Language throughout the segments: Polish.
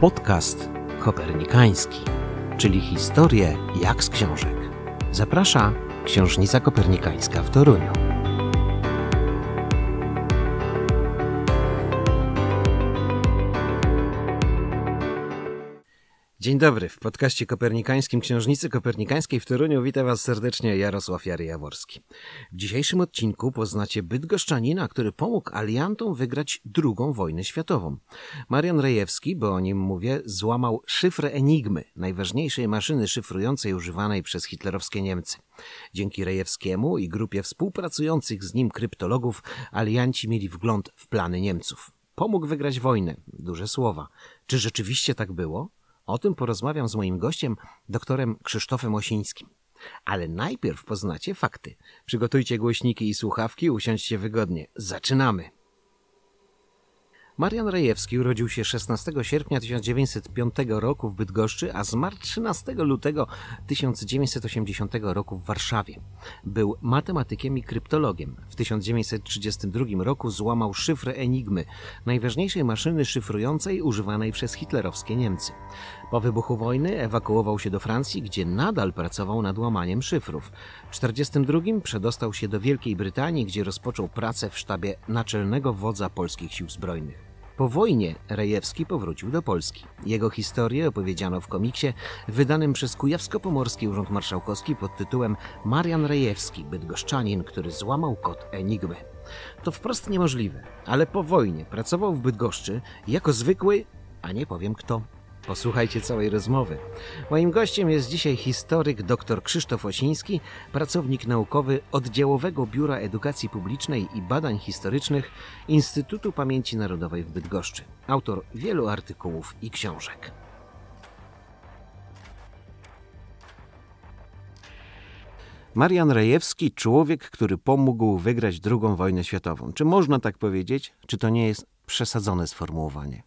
podcast kopernikański, czyli historię jak z książek. Zaprasza księżnica kopernikańska w Toruniu. Dzień dobry, w podcaście kopernikańskim Księżnicy Kopernikańskiej w Toruniu witam Was serdecznie Jarosław Jary Jaworski. W dzisiejszym odcinku poznacie bydgoszczanina, który pomógł aliantom wygrać II wojnę światową. Marian Rejewski, bo o nim mówię, złamał szyfrę Enigmy, najważniejszej maszyny szyfrującej używanej przez hitlerowskie Niemcy. Dzięki Rejewskiemu i grupie współpracujących z nim kryptologów alianci mieli wgląd w plany Niemców. Pomógł wygrać wojnę. Duże słowa. Czy rzeczywiście tak było? O tym porozmawiam z moim gościem, doktorem Krzysztofem Osińskim. Ale najpierw poznacie fakty. Przygotujcie głośniki i słuchawki, usiądźcie wygodnie. Zaczynamy! Marian Rejewski urodził się 16 sierpnia 1905 roku w Bydgoszczy, a zmarł 13 lutego 1980 roku w Warszawie. Był matematykiem i kryptologiem. W 1932 roku złamał szyfrę Enigmy, najważniejszej maszyny szyfrującej używanej przez hitlerowskie Niemcy. Po wybuchu wojny ewakuował się do Francji, gdzie nadal pracował nad łamaniem szyfrów. W 1942 przedostał się do Wielkiej Brytanii, gdzie rozpoczął pracę w sztabie naczelnego wodza polskich sił zbrojnych. Po wojnie Rejewski powrócił do Polski. Jego historię opowiedziano w komiksie wydanym przez Kujawsko-Pomorski Urząd Marszałkowski pod tytułem Marian Rejewski, bydgoszczanin, który złamał kod Enigmy. To wprost niemożliwe, ale po wojnie pracował w Bydgoszczy jako zwykły, a nie powiem kto, Posłuchajcie całej rozmowy. Moim gościem jest dzisiaj historyk dr Krzysztof Osiński, pracownik naukowy Oddziałowego Biura Edukacji Publicznej i Badań Historycznych Instytutu Pamięci Narodowej w Bydgoszczy, autor wielu artykułów i książek. Marian Rejewski, człowiek, który pomógł wygrać II wojnę światową. Czy można tak powiedzieć? Czy to nie jest przesadzone sformułowanie?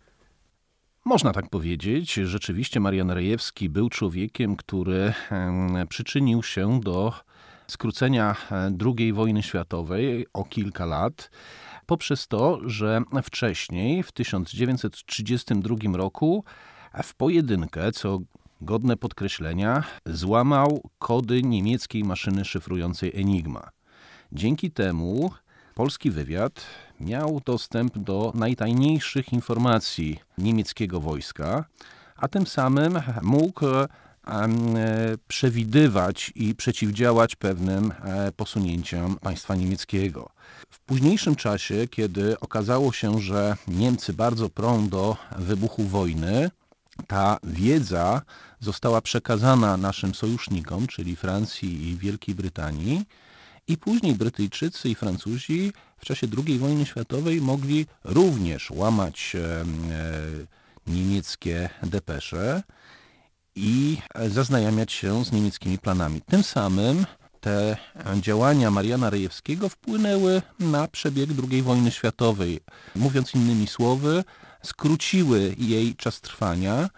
Można tak powiedzieć. Rzeczywiście Marian Rejewski był człowiekiem, który przyczynił się do skrócenia e, II wojny światowej o kilka lat poprzez to, że wcześniej, w 1932 roku, w pojedynkę, co godne podkreślenia, złamał kody niemieckiej maszyny szyfrującej Enigma. Dzięki temu Polski wywiad miał dostęp do najtajniejszych informacji niemieckiego wojska, a tym samym mógł e, e, przewidywać i przeciwdziałać pewnym e, posunięciom państwa niemieckiego. W późniejszym czasie, kiedy okazało się, że Niemcy bardzo prą do wybuchu wojny, ta wiedza została przekazana naszym sojusznikom, czyli Francji i Wielkiej Brytanii, i później Brytyjczycy i Francuzi w czasie II wojny światowej mogli również łamać e, niemieckie depesze i zaznajamiać się z niemieckimi planami. Tym samym te działania Mariana Rejewskiego wpłynęły na przebieg II wojny światowej. Mówiąc innymi słowy, skróciły jej czas trwania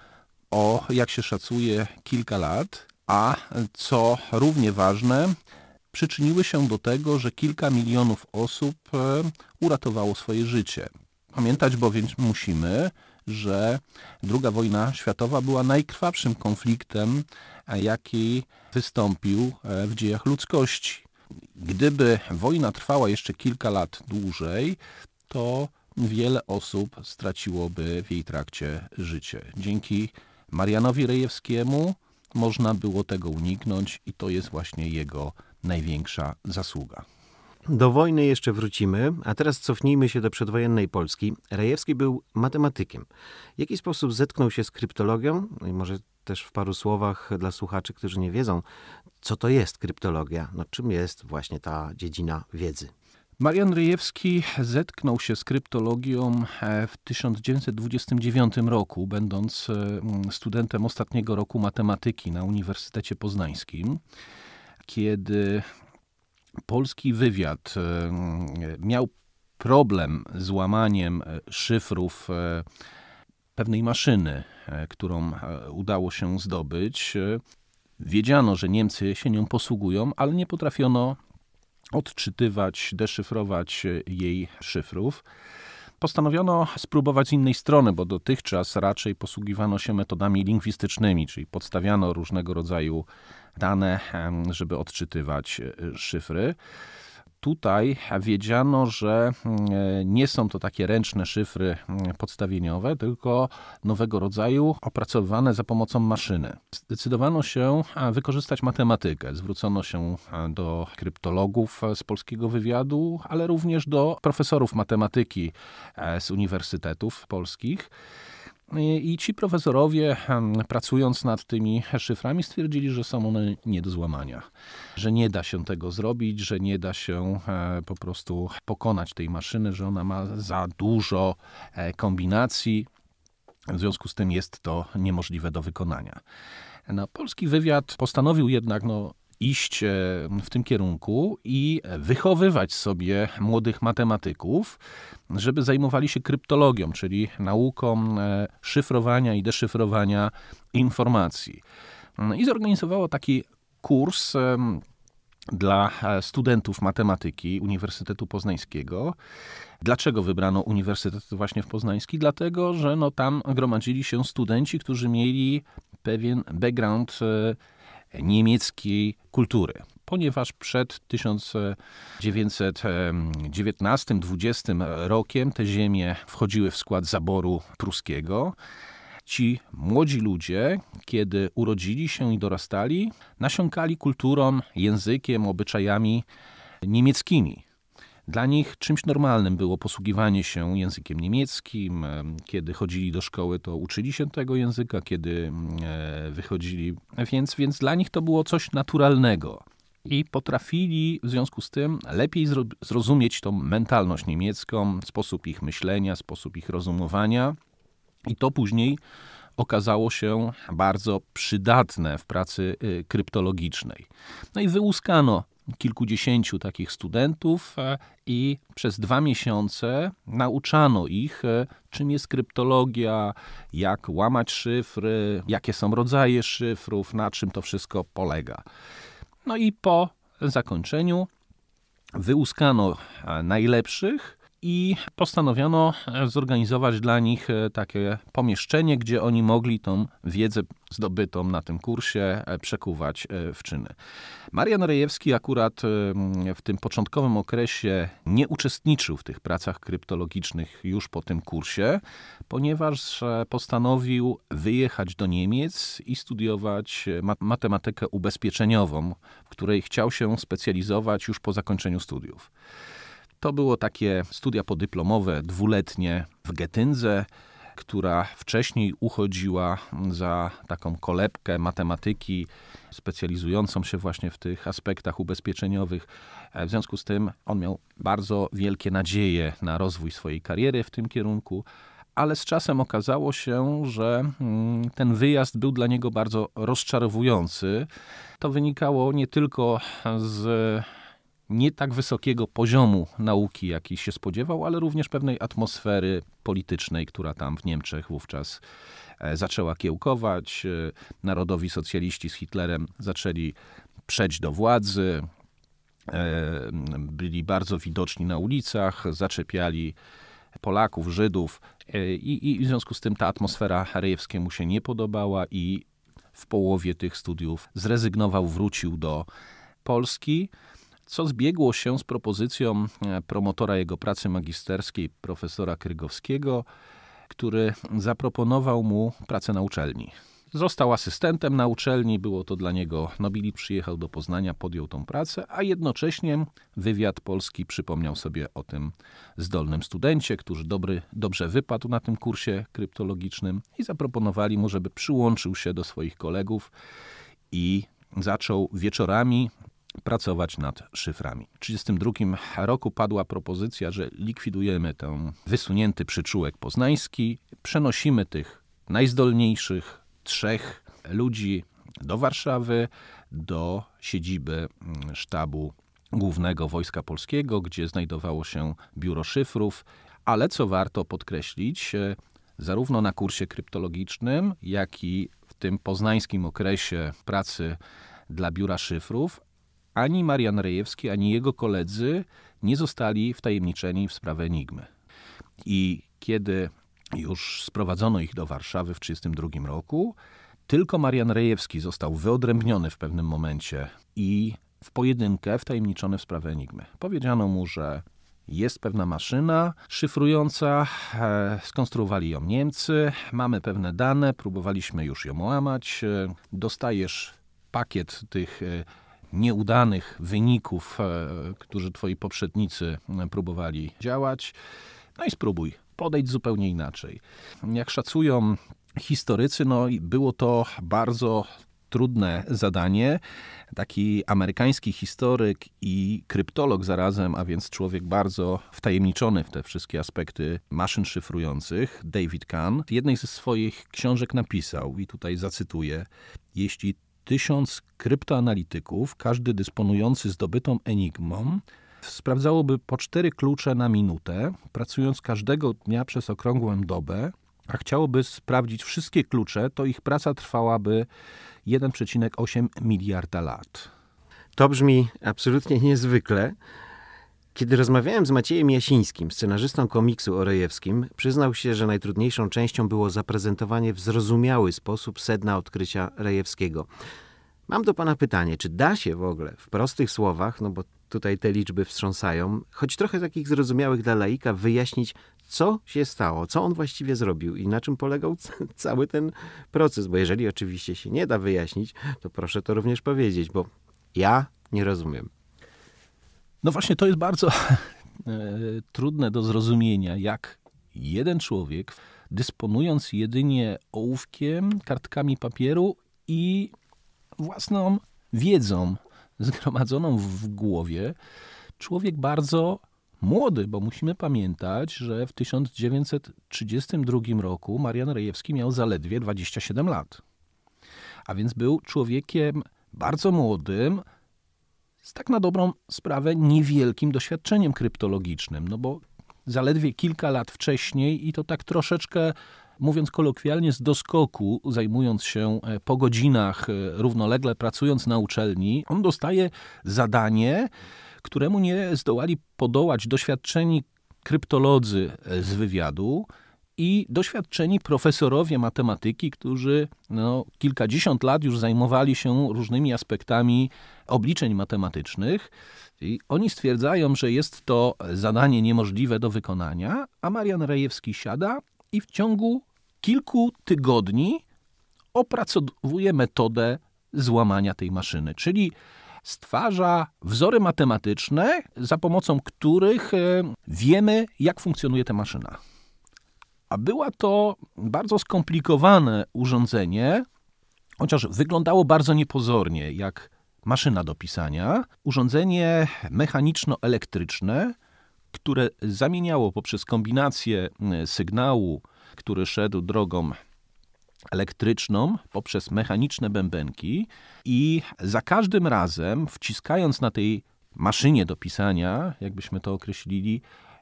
o, jak się szacuje, kilka lat, a co równie ważne, przyczyniły się do tego, że kilka milionów osób e, uratowało swoje życie. Pamiętać bowiem musimy, że II wojna światowa była najkrwawszym konfliktem, e, jaki wystąpił e, w dziejach ludzkości. Gdyby wojna trwała jeszcze kilka lat dłużej, to wiele osób straciłoby w jej trakcie życie. Dzięki Marianowi Rejewskiemu można było tego uniknąć i to jest właśnie jego największa zasługa. Do wojny jeszcze wrócimy, a teraz cofnijmy się do przedwojennej Polski. Rejewski był matematykiem. W jaki sposób zetknął się z kryptologią? No i może też w paru słowach dla słuchaczy, którzy nie wiedzą, co to jest kryptologia, no czym jest właśnie ta dziedzina wiedzy. Marian Rejewski zetknął się z kryptologią e, w 1929 roku, będąc e, studentem ostatniego roku matematyki na Uniwersytecie Poznańskim kiedy polski wywiad e, miał problem z łamaniem e, szyfrów e, pewnej maszyny, którą udało się zdobyć. Wiedziano, że Niemcy się nią posługują, ale nie potrafiono odczytywać, deszyfrować jej szyfrów. Postanowiono spróbować z innej strony, bo dotychczas raczej posługiwano się metodami lingwistycznymi, czyli podstawiano różnego rodzaju dane, żeby odczytywać e, szyfry tutaj wiedziano, że mm, e, nie są to takie ręczne szyfry mm, podstawieniowe, tylko nowego rodzaju opracowywane za pomocą maszyny. Zdecydowano się wykorzystać matematykę. Zwrócono się do kryptologów e, z polskiego wywiadu, ale również do profesorów matematyki z uniwersytetów polskich. I ci profesorowie, hmm, pracując nad tymi szyframi, stwierdzili, że są one nie do złamania, że nie da się tego zrobić, że nie da się e, po prostu pokonać tej maszyny, że ona ma za dużo e, kombinacji. W związku z tym jest to niemożliwe do wykonania. No, polski wywiad postanowił jednak no, iść e, w tym kierunku i wychowywać sobie młodych matematyków, żeby zajmowali się kryptologią, czyli nauką e, szyfrowania i deszyfrowania informacji. Mm, I zorganizowało taki kurs e, dla studentów matematyki Uniwersytetu Poznańskiego. Dlaczego wybrano Uniwersytet właśnie w Poznański? Dlatego, że no, tam gromadzili się studenci, którzy mieli pewien background niemieckiej kultury ponieważ przed 1919-20 rokiem te ziemie wchodziły w skład zaboru pruskiego. Ci młodzi ludzie, kiedy urodzili się i dorastali, nasiąkali kulturą, językiem, obyczajami niemieckimi. Dla nich czymś normalnym było posługiwanie się językiem niemieckim. E, kiedy chodzili do szkoły, to uczyli się tego języka, kiedy e, wychodzili. Więc, więc dla nich to było coś naturalnego. I potrafili w związku z tym lepiej zrozumieć tą mentalność niemiecką, sposób ich myślenia, sposób ich rozumowania. I to później okazało się bardzo przydatne w pracy y, kryptologicznej. No i wyłuskano kilkudziesięciu takich studentów e, i przez dwa miesiące nauczano ich, e, czym jest kryptologia, jak łamać szyfry, jakie są rodzaje szyfrów, na czym to wszystko polega. No i po zakończeniu wyłuskano e, najlepszych i postanowiono e, zorganizować dla nich e, takie pomieszczenie, gdzie oni mogli tą wiedzę zdobytą na tym kursie e, przekuwać w czyny. Marian Rejewski akurat w tym początkowym okresie nie uczestniczył w tych pracach kryptologicznych już po tym kursie, ponieważ postanowił wyjechać do Niemiec i studiować matematykę ubezpieczeniową, w której chciał się specjalizować już po zakończeniu studiów. To było takie studia podyplomowe dwuletnie w Getyndze, która wcześniej uchodziła za taką kolebkę matematyki, specjalizującą się właśnie w tych aspektach ubezpieczeniowych. E, w związku z tym on miał bardzo wielkie nadzieje na rozwój swojej kariery w tym kierunku ale z czasem okazało się, że mm, ten wyjazd był dla niego bardzo rozczarowujący. To wynikało nie tylko z nie tak wysokiego poziomu nauki, jaki się spodziewał, ale również pewnej atmosfery politycznej, która tam w Niemczech wówczas e, zaczęła kiełkować. E, narodowi socjaliści z Hitlerem zaczęli przejść do władzy, e, byli bardzo widoczni na ulicach, zaczepiali Polaków, Żydów i, i w związku z tym ta atmosfera Harejewskiemu się nie podobała i w połowie tych studiów zrezygnował, wrócił do Polski co zbiegło się z propozycją e, promotora jego pracy magisterskiej, profesora Krygowskiego, który zaproponował mu pracę na uczelni. Został asystentem na uczelni, było to dla niego nobili, przyjechał do Poznania, podjął tą pracę, a jednocześnie wywiad polski przypomniał sobie o tym zdolnym studencie, który dobry, dobrze wypadł na tym kursie kryptologicznym i zaproponowali mu, żeby przyłączył się do swoich kolegów i zaczął wieczorami pracować nad szyframi. W 1932 roku padła propozycja, że likwidujemy ten wysunięty przyczółek poznański, przenosimy tych najzdolniejszych trzech ludzi do Warszawy, do siedziby mm, sztabu głównego Wojska Polskiego, gdzie znajdowało się biuro szyfrów, ale co warto podkreślić, e, zarówno na kursie kryptologicznym, jak i w tym poznańskim okresie pracy dla biura szyfrów, ani Marian Rejewski, ani jego koledzy nie zostali wtajemniczeni w sprawę Enigmy. I kiedy już sprowadzono ich do Warszawy w 1932 roku, tylko Marian Rejewski został wyodrębniony w pewnym momencie i w pojedynkę wtajemniczony w sprawę Enigmy. Powiedziano mu, że jest pewna maszyna szyfrująca, e, skonstruowali ją Niemcy, mamy pewne dane, próbowaliśmy już ją łamać, e, dostajesz pakiet tych e, nieudanych wyników, e, którzy twoi poprzednicy e, próbowali działać. No i spróbuj podejść zupełnie inaczej. Jak szacują historycy, no było to bardzo trudne zadanie. Taki amerykański historyk i kryptolog zarazem, a więc człowiek bardzo wtajemniczony w te wszystkie aspekty maszyn szyfrujących, David Kahn, w jednej ze swoich książek napisał, i tutaj zacytuję: Jeśli tysiąc kryptoanalityków, każdy dysponujący zdobytą enigmą, sprawdzałoby po cztery klucze na minutę, pracując każdego dnia przez okrągłą dobę, a chciałoby sprawdzić wszystkie klucze, to ich praca trwałaby 1,8 miliarda lat. To brzmi absolutnie niezwykle, kiedy rozmawiałem z Maciejem Jasińskim, scenarzystą komiksu orejewskim, przyznał się, że najtrudniejszą częścią było zaprezentowanie w zrozumiały sposób sedna odkrycia Rejewskiego. Mam do pana pytanie, czy da się w ogóle w prostych słowach, no bo tutaj te liczby wstrząsają, choć trochę takich zrozumiałych dla laika, wyjaśnić, co się stało, co on właściwie zrobił i na czym polegał cały ten proces. Bo jeżeli oczywiście się nie da wyjaśnić, to proszę to również powiedzieć, bo ja nie rozumiem. No właśnie, to jest bardzo e, trudne do zrozumienia, jak jeden człowiek, dysponując jedynie ołówkiem, kartkami papieru i własną wiedzą zgromadzoną w głowie, człowiek bardzo młody, bo musimy pamiętać, że w 1932 roku Marian Rejewski miał zaledwie 27 lat. A więc był człowiekiem bardzo młodym, z tak na dobrą sprawę niewielkim doświadczeniem kryptologicznym, no bo zaledwie kilka lat wcześniej i to tak troszeczkę mówiąc kolokwialnie, z doskoku, zajmując się e, po godzinach, e, równolegle pracując na uczelni, on dostaje zadanie, któremu nie zdołali podołać doświadczeni kryptolodzy e, z wywiadu. I doświadczeni profesorowie matematyki, którzy no, kilkadziesiąt lat już zajmowali się różnymi aspektami obliczeń matematycznych. I oni stwierdzają, że jest to zadanie niemożliwe do wykonania, a Marian Rejewski siada i w ciągu kilku tygodni opracowuje metodę złamania tej maszyny, czyli stwarza wzory matematyczne, za pomocą których e, wiemy, jak funkcjonuje ta maszyna. A była to bardzo skomplikowane urządzenie, chociaż wyglądało bardzo niepozornie, jak maszyna do pisania, urządzenie mechaniczno-elektryczne, które zamieniało poprzez kombinację sygnału, który szedł drogą elektryczną poprzez mechaniczne bębenki i za każdym razem wciskając na tej maszynie do pisania, jakbyśmy to określili,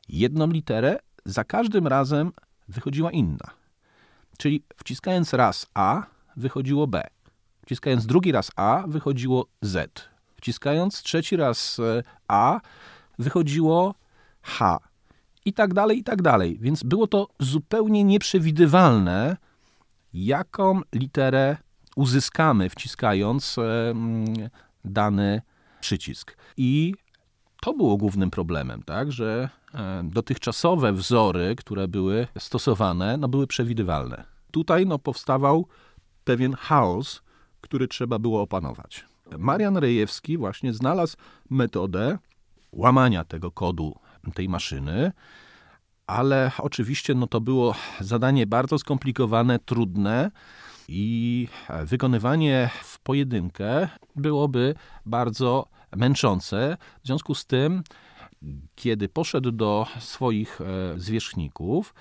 jedną literę, za każdym razem wychodziła inna. Czyli wciskając raz A, wychodziło B. Wciskając drugi raz A wychodziło Z. Wciskając trzeci raz e, A wychodziło H. I tak dalej, i tak dalej. Więc było to zupełnie nieprzewidywalne, jaką literę uzyskamy wciskając e, dany przycisk. I to było głównym problemem, tak, że e, dotychczasowe wzory, które były stosowane, no, były przewidywalne. Tutaj no, powstawał pewien chaos, który trzeba było opanować. Marian Rejewski właśnie znalazł metodę łamania tego kodu tej maszyny, ale oczywiście no, to było zadanie bardzo skomplikowane, trudne i wykonywanie w pojedynkę byłoby bardzo męczące. W związku z tym, kiedy poszedł do swoich e, zwierzchników,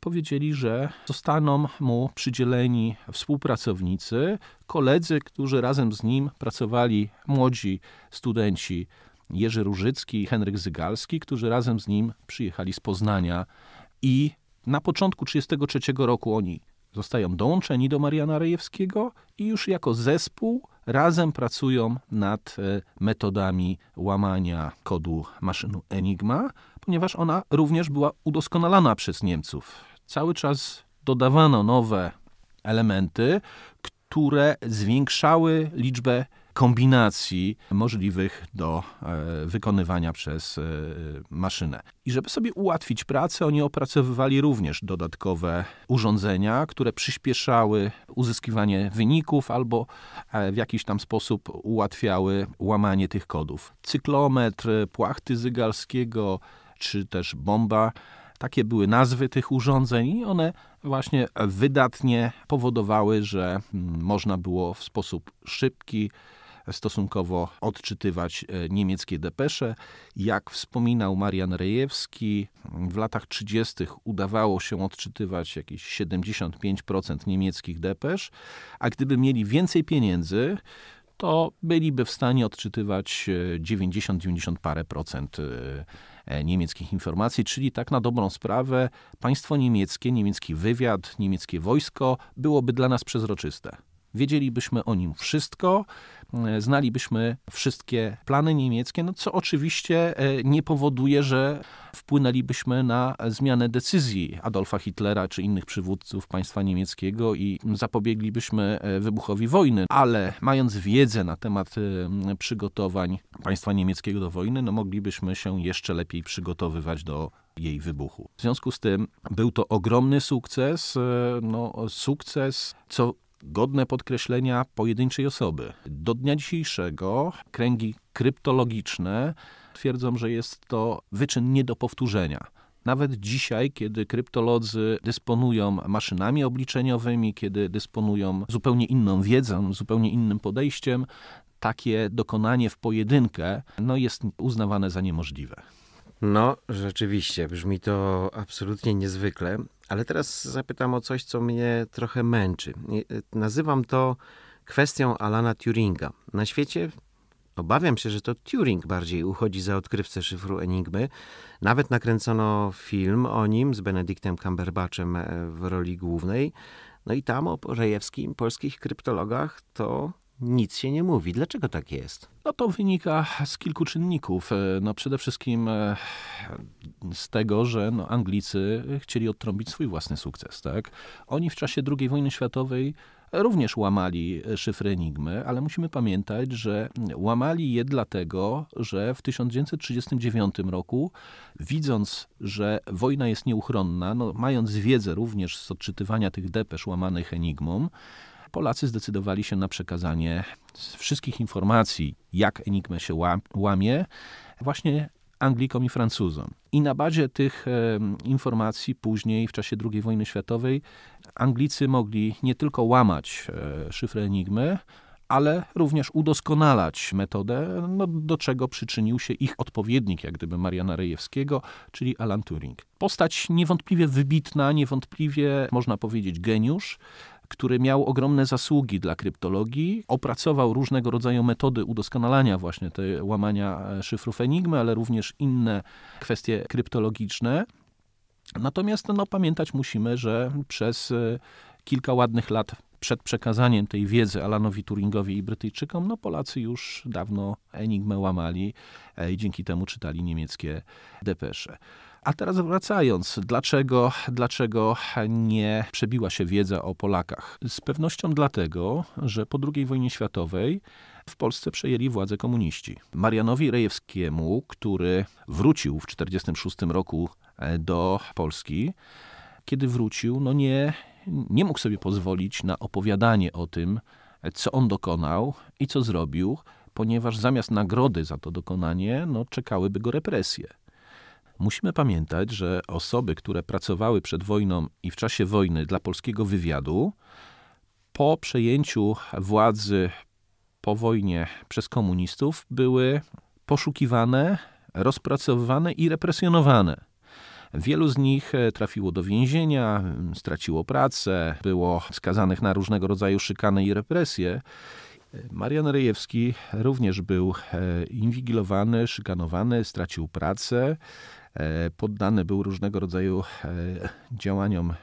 powiedzieli, że zostaną mu przydzieleni współpracownicy, koledzy, którzy razem z nim pracowali, młodzi studenci Jerzy Różycki i Henryk Zygalski, którzy razem z nim przyjechali z Poznania i na początku 1933 roku oni zostają dołączeni do Mariana Rejewskiego i już jako zespół razem pracują nad e, metodami łamania kodu maszynu Enigma ponieważ ona również była udoskonalana przez Niemców. Cały czas dodawano nowe elementy, które zwiększały liczbę kombinacji możliwych do e, wykonywania przez e, maszynę. I żeby sobie ułatwić pracę, oni opracowywali również dodatkowe urządzenia, które przyspieszały uzyskiwanie wyników albo e, w jakiś tam sposób ułatwiały łamanie tych kodów. Cyklometr, płachty zygalskiego, czy też bomba. Takie były nazwy tych urządzeń i one właśnie wydatnie powodowały, że mm, można było w sposób szybki, stosunkowo odczytywać e, niemieckie depesze. Jak wspominał Marian Rejewski, w latach 30. udawało się odczytywać jakieś 75% niemieckich depesz, a gdyby mieli więcej pieniędzy, to byliby w stanie odczytywać 90-90 e, parę procent e, E, niemieckich informacji, czyli tak na dobrą sprawę państwo niemieckie, niemiecki wywiad, niemieckie wojsko byłoby dla nas przezroczyste wiedzielibyśmy o nim wszystko, e, znalibyśmy wszystkie plany niemieckie, no co oczywiście e, nie powoduje, że wpłynęlibyśmy na zmianę decyzji Adolfa Hitlera czy innych przywódców państwa niemieckiego i zapobieglibyśmy e, wybuchowi wojny, ale mając wiedzę na temat przygotowań państwa niemieckiego do wojny, no moglibyśmy się jeszcze lepiej przygotowywać do jej wybuchu. W związku z tym był to ogromny sukces, no, sukces, co godne podkreślenia pojedynczej osoby. Do dnia dzisiejszego kręgi kryptologiczne twierdzą, że jest to wyczyn nie do powtórzenia. Nawet dzisiaj, kiedy kryptolodzy dysponują maszynami obliczeniowymi, kiedy dysponują zupełnie inną wiedzą, zupełnie innym podejściem, takie dokonanie w pojedynkę no, jest uznawane za niemożliwe. No, rzeczywiście, brzmi to absolutnie niezwykle, ale teraz zapytam o coś, co mnie trochę męczy. E, nazywam to kwestią Alana Turinga. Na świecie obawiam się, że to Turing bardziej uchodzi za odkrywcę szyfru Enigmy. Nawet nakręcono film o nim z Benedyktem Cumberbatchem e, w roli głównej. No i tam o Rejewskim, polskich kryptologach, to nic się nie mówi. Dlaczego tak jest? No to wynika z kilku czynników. E, no przede wszystkim e, z tego, że no Anglicy chcieli odtrąbić swój własny sukces. Tak? Oni w czasie II wojny światowej również łamali szyfry Enigmy, ale musimy pamiętać, że łamali je dlatego, że w 1939 roku, widząc, że wojna jest nieuchronna, no, mając wiedzę również z odczytywania tych depesz łamanych Enigmą, Polacy zdecydowali się na przekazanie wszystkich informacji, jak Enigmę się łamie, właśnie Anglikom i Francuzom. I na bazie tych e, informacji później, w czasie II wojny światowej, Anglicy mogli nie tylko łamać e, szyfrę Enigmy, ale również udoskonalać metodę, no, do czego przyczynił się ich odpowiednik, jak gdyby Mariana Rejewskiego, czyli Alan Turing. Postać niewątpliwie wybitna, niewątpliwie można powiedzieć geniusz, który miał ogromne zasługi dla kryptologii, opracował różnego rodzaju metody udoskonalania właśnie te łamania e, szyfrów Enigmy, ale również inne kwestie kryptologiczne. Natomiast no, pamiętać musimy, że przez e, kilka ładnych lat przed przekazaniem tej wiedzy Alanowi Turingowi i Brytyjczykom, no Polacy już dawno Enigmę łamali e, i dzięki temu czytali niemieckie depesze. A teraz wracając, dlaczego, dlaczego nie przebiła się wiedza o Polakach? Z pewnością dlatego, że po II wojnie światowej w Polsce przejęli władzę komuniści. Marianowi Rejewskiemu, który wrócił w 1946 roku e, do Polski, kiedy wrócił, no nie, nie mógł sobie pozwolić na opowiadanie o tym, e, co on dokonał i co zrobił, ponieważ zamiast nagrody za to dokonanie, no, czekałyby go represje. Musimy pamiętać, że osoby, które pracowały przed wojną i w czasie wojny dla polskiego wywiadu, po przejęciu władzy po wojnie przez komunistów, były poszukiwane, rozpracowywane i represjonowane. Wielu z nich e, trafiło do więzienia, straciło pracę, było skazanych na różnego rodzaju szykany i represje. E, Marian Rejewski również był e, inwigilowany, szykanowany, stracił pracę, E, poddany był różnego rodzaju e, działaniom e,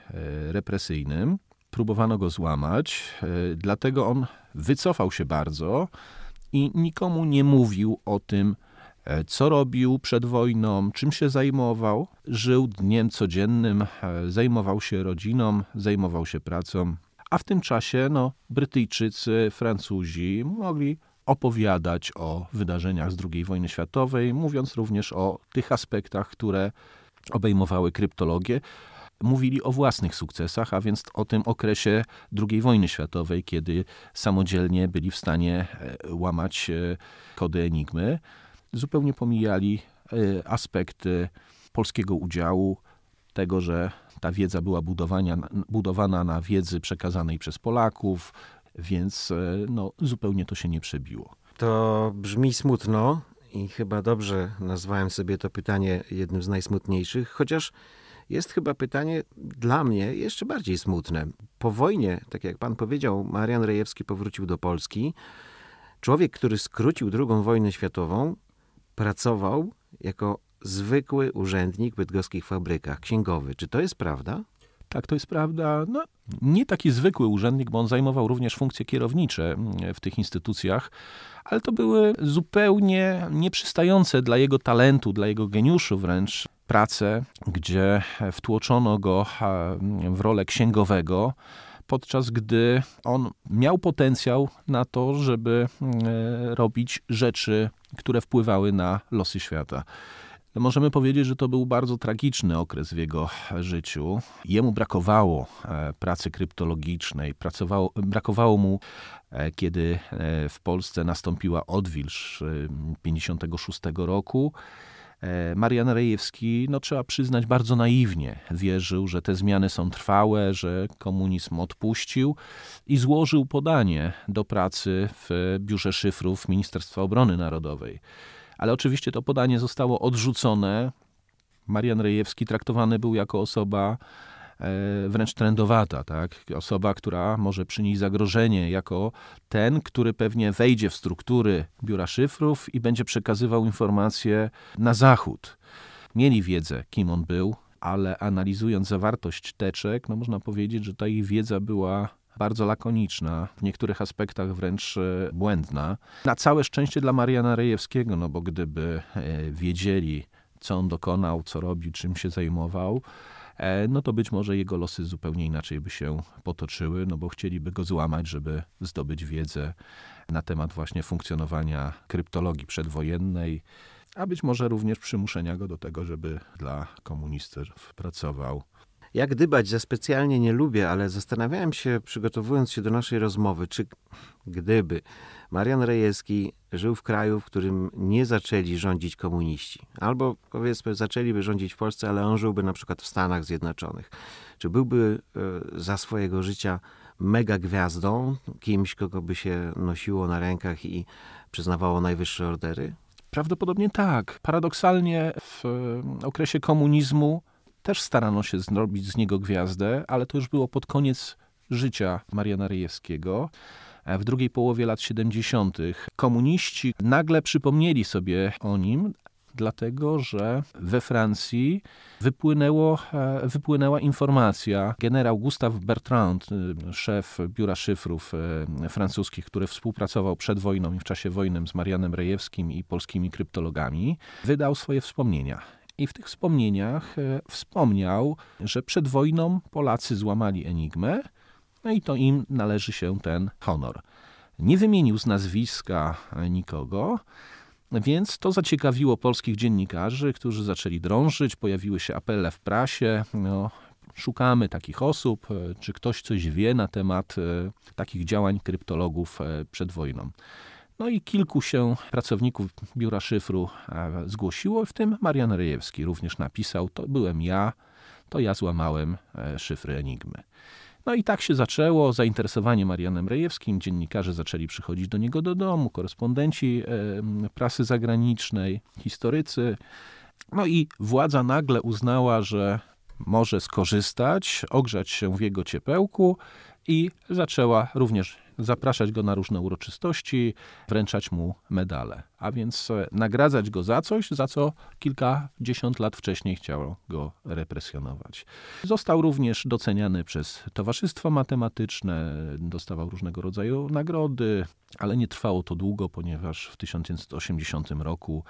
represyjnym. Próbowano go złamać, dlatego on wycofał się bardzo i nikomu nie mówił o tym, co robił przed wojną, czym się zajmował. Żył dniem codziennym, zajmował się rodziną, zajmował się pracą. A w tym czasie no, Brytyjczycy, Francuzi mogli opowiadać o wydarzeniach z II wojny światowej, mówiąc również o tych aspektach, które obejmowały kryptologię. Mówili o własnych sukcesach, a więc o tym okresie II wojny światowej, kiedy samodzielnie byli w stanie e, łamać e, kody enigmy. Zupełnie pomijali e, aspekty polskiego udziału, tego, że ta wiedza była budowana na wiedzy przekazanej przez Polaków, więc e, no, zupełnie to się nie przebiło. To brzmi smutno i chyba dobrze nazwałem sobie to pytanie jednym z najsmutniejszych, chociaż jest chyba pytanie dla mnie jeszcze bardziej smutne. Po wojnie, tak jak pan powiedział, Marian Rejewski powrócił do Polski. Człowiek, który skrócił II wojnę światową, pracował jako zwykły urzędnik w bydgoskich fabrykach, księgowy. Czy to jest prawda? Tak, to jest prawda. No, nie taki zwykły urzędnik, bo on zajmował również funkcje kierownicze mm, w tych instytucjach, ale to były zupełnie nieprzystające dla jego talentu, dla jego geniuszu wręcz prace, gdzie wtłoczono go e, w rolę księgowego podczas gdy on miał potencjał na to, żeby mm, e, robić rzeczy, które wpływały na losy świata. Możemy powiedzieć, że to był bardzo tragiczny okres w jego życiu. Jemu brakowało e, pracy kryptologicznej, pracowało, brakowało mu, e, kiedy e, w Polsce nastąpiła odwilż 56 roku. Marian Rejewski, no trzeba przyznać, bardzo naiwnie wierzył, że te zmiany są trwałe, że komunizm odpuścił i złożył podanie do pracy w Biurze Szyfrów Ministerstwa Obrony Narodowej ale oczywiście to podanie zostało odrzucone. Marian Rejewski traktowany był jako osoba e, wręcz trendowata, tak? Osoba, która może przynieść zagrożenie, jako ten, który pewnie wejdzie w struktury biura szyfrów i będzie przekazywał informacje na zachód. Mieli wiedzę, kim on był, ale analizując zawartość teczek, no można powiedzieć, że ta ich wiedza była bardzo lakoniczna, w niektórych aspektach wręcz e, błędna. Na całe szczęście dla Mariana Rejewskiego, no bo gdyby e, wiedzieli, co on dokonał, co robił, czym się zajmował, e, no to być może jego losy zupełnie inaczej by się potoczyły, no bo chcieliby go złamać, żeby zdobyć wiedzę na temat właśnie funkcjonowania kryptologii przedwojennej, a być może również przymuszenia go do tego, żeby dla komunistów pracował jak dybać, za specjalnie nie lubię, ale zastanawiałem się, przygotowując się do naszej rozmowy, czy gdyby Marian Rejewski żył w kraju, w którym nie zaczęli rządzić komuniści, albo powiedzmy zaczęliby rządzić w Polsce, ale on żyłby na przykład w Stanach Zjednoczonych, czy byłby e, za swojego życia mega gwiazdą, kimś, kogo by się nosiło na rękach i przyznawało najwyższe ordery? Prawdopodobnie tak. Paradoksalnie w e, okresie komunizmu też starano się zrobić z niego gwiazdę, ale to już było pod koniec życia Mariana Rejewskiego e, w drugiej połowie lat 70. Komuniści nagle przypomnieli sobie o nim, dlatego że we Francji wypłynęło, e, wypłynęła informacja. Generał Gustave Bertrand, e, szef biura szyfrów francuskich, który współpracował przed wojną i w czasie wojny z Marianem Rejewskim i polskimi kryptologami, wydał swoje wspomnienia. I w tych wspomnieniach e, wspomniał, że przed wojną Polacy złamali enigmę, no i to im należy się ten honor. Nie wymienił z nazwiska e, nikogo, więc to zaciekawiło polskich dziennikarzy, którzy zaczęli drążyć, pojawiły się apele w prasie. No, szukamy takich osób, e, czy ktoś coś wie na temat takich działań kryptologów przed wojną. No i kilku się pracowników biura szyfru e, zgłosiło, w tym Marian Rejewski również napisał: To byłem ja, to ja złamałem e, szyfry Enigmy. No i tak się zaczęło zainteresowanie Marianem Rejewskim. Dziennikarze zaczęli przychodzić do niego do domu, korespondenci e, prasy zagranicznej, historycy. No i władza nagle uznała, że może skorzystać, ogrzać się w jego ciepełku i zaczęła również zapraszać go na różne uroczystości, wręczać mu medale, a więc e, nagradzać go za coś, za co kilkadziesiąt lat wcześniej chciało go represjonować. Został również doceniany przez Towarzystwo Matematyczne, dostawał różnego rodzaju nagrody, ale nie trwało to długo, ponieważ w 1980 roku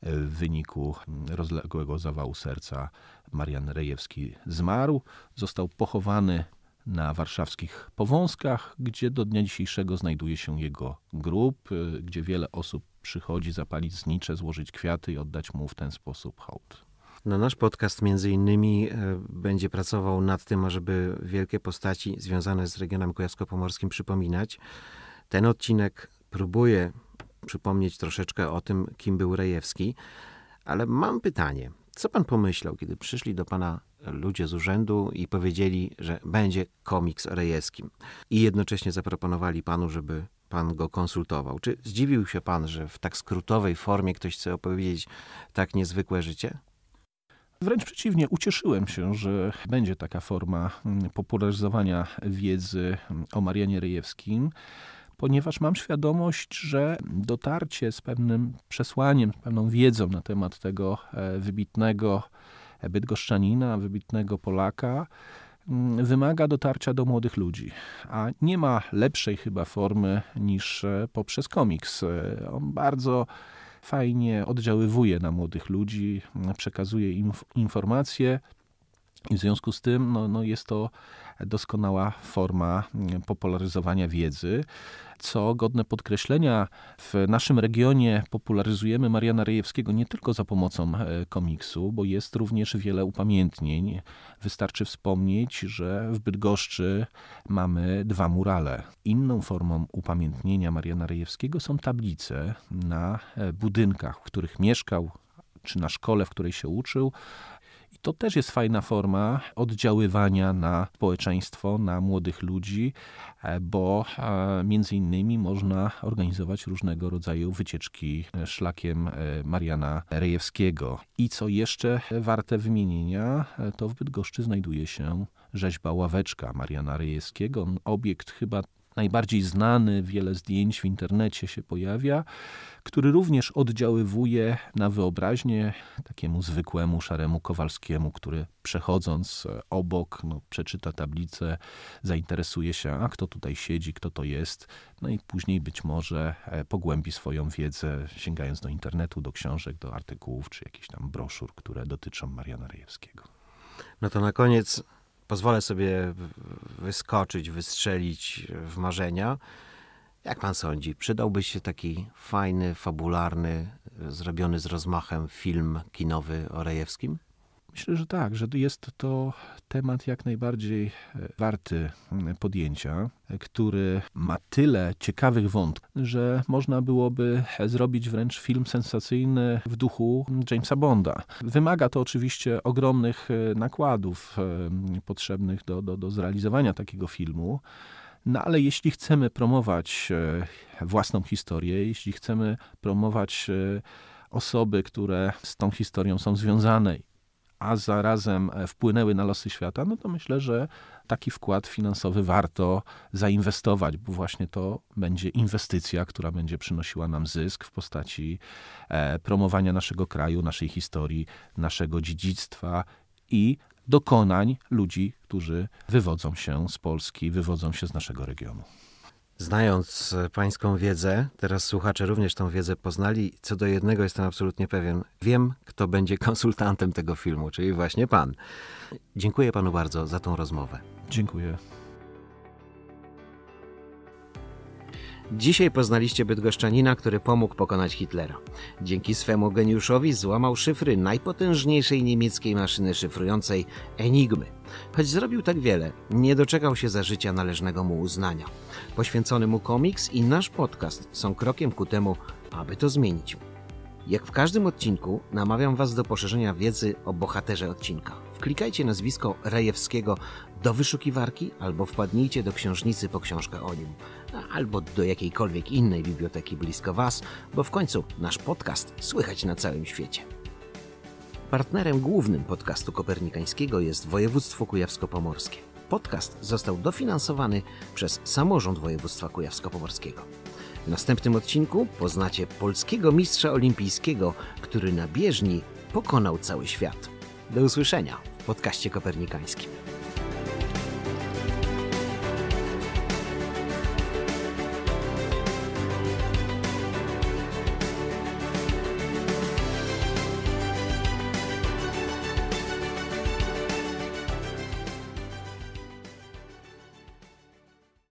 e, w wyniku rozległego zawału serca Marian Rejewski zmarł. Został pochowany na warszawskich Powązkach, gdzie do dnia dzisiejszego znajduje się jego grób, y, gdzie wiele osób przychodzi zapalić znicze, złożyć kwiaty i oddać mu w ten sposób hołd. Na nasz podcast między innymi e, będzie pracował nad tym, ażeby wielkie postaci związane z regionem kujawsko-pomorskim przypominać. Ten odcinek próbuje przypomnieć troszeczkę o tym, kim był Rejewski, ale mam pytanie. Co pan pomyślał, kiedy przyszli do pana ludzie z urzędu i powiedzieli, że będzie komiks o Rejewskim i jednocześnie zaproponowali panu, żeby pan go konsultował? Czy zdziwił się pan, że w tak skrótowej formie ktoś chce opowiedzieć tak niezwykłe życie? Wręcz przeciwnie, ucieszyłem się, że będzie taka forma mm, popularyzowania wiedzy mm, o Marianie Rejewskim ponieważ mam świadomość, że dotarcie z pewnym przesłaniem, z pewną wiedzą na temat tego e, wybitnego e, bydgoszczanina, wybitnego Polaka, mm, wymaga dotarcia do młodych ludzi. A nie ma lepszej chyba formy niż e, poprzez komiks. On bardzo fajnie oddziaływuje na młodych ludzi, przekazuje im informacje, i w związku z tym no, no jest to doskonała forma mm, popularyzowania wiedzy. Co godne podkreślenia, w naszym regionie popularyzujemy Mariana Rejewskiego nie tylko za pomocą e, komiksu, bo jest również wiele upamiętnień. Wystarczy wspomnieć, że w Bydgoszczy mamy dwa murale. Inną formą upamiętnienia Mariana Rejewskiego są tablice na e, budynkach, w których mieszkał, czy na szkole, w której się uczył, to też jest fajna forma oddziaływania na społeczeństwo, na młodych ludzi, e, bo e, między innymi można organizować różnego rodzaju wycieczki e, szlakiem Mariana Rejewskiego. I co jeszcze warte wymienienia, to w Bydgoszczy znajduje się rzeźba Ławeczka Mariana Rejewskiego. Obiekt chyba najbardziej znany, wiele zdjęć w internecie się pojawia, który również oddziaływuje na wyobraźnię takiemu zwykłemu szaremu Kowalskiemu, który przechodząc e, obok, no, przeczyta tablicę, zainteresuje się, a kto tutaj siedzi, kto to jest, no i później być może e, pogłębi swoją wiedzę, sięgając do internetu, do książek, do artykułów, czy jakichś tam broszur, które dotyczą Mariana Rejewskiego. No to na koniec pozwolę sobie wyskoczyć, wystrzelić w marzenia. Jak pan sądzi, przydałby się taki fajny, fabularny, zrobiony z rozmachem film kinowy o Rejewskim? Myślę, że tak, że jest to temat jak najbardziej e, warty podjęcia, e, który ma tyle ciekawych wątków, że można byłoby zrobić wręcz film sensacyjny w duchu Jamesa Bonda. Wymaga to oczywiście ogromnych e, nakładów potrzebnych do, do, do zrealizowania takiego filmu. No ale jeśli chcemy promować własną historię, jeśli chcemy promować osoby, które z tą historią są związane a zarazem e, wpłynęły na losy świata, no to myślę, że taki wkład finansowy warto zainwestować, bo właśnie to będzie inwestycja, która będzie przynosiła nam zysk w postaci e, promowania naszego kraju, naszej historii, naszego dziedzictwa i dokonań ludzi, którzy wywodzą się z Polski, wywodzą się z naszego regionu. Znając e, pańską wiedzę, teraz słuchacze również tą wiedzę poznali. Co do jednego jestem absolutnie pewien. Wiem, kto będzie konsultantem tego filmu, czyli właśnie pan. Dziękuję panu bardzo za tą rozmowę. Dziękuję. Dzisiaj poznaliście Bydgoszczanina, który pomógł pokonać Hitlera. Dzięki swemu geniuszowi złamał szyfry najpotężniejszej niemieckiej maszyny szyfrującej Enigmy. Choć zrobił tak wiele, nie doczekał się za życia należnego mu uznania. Poświęcony mu komiks i nasz podcast są krokiem ku temu, aby to zmienić. Jak w każdym odcinku, namawiam Was do poszerzenia wiedzy o bohaterze odcinka. Klikajcie nazwisko Rejewskiego do wyszukiwarki albo wpadnijcie do księżnicy po książkę o nim, albo do jakiejkolwiek innej biblioteki blisko Was, bo w końcu nasz podcast słychać na całym świecie. Partnerem głównym podcastu kopernikańskiego jest województwo kujawsko-pomorskie. Podcast został dofinansowany przez samorząd województwa kujawsko-pomorskiego. W następnym odcinku poznacie polskiego mistrza olimpijskiego, który na bieżni pokonał cały świat. Do usłyszenia! podcaście kopernikańskim.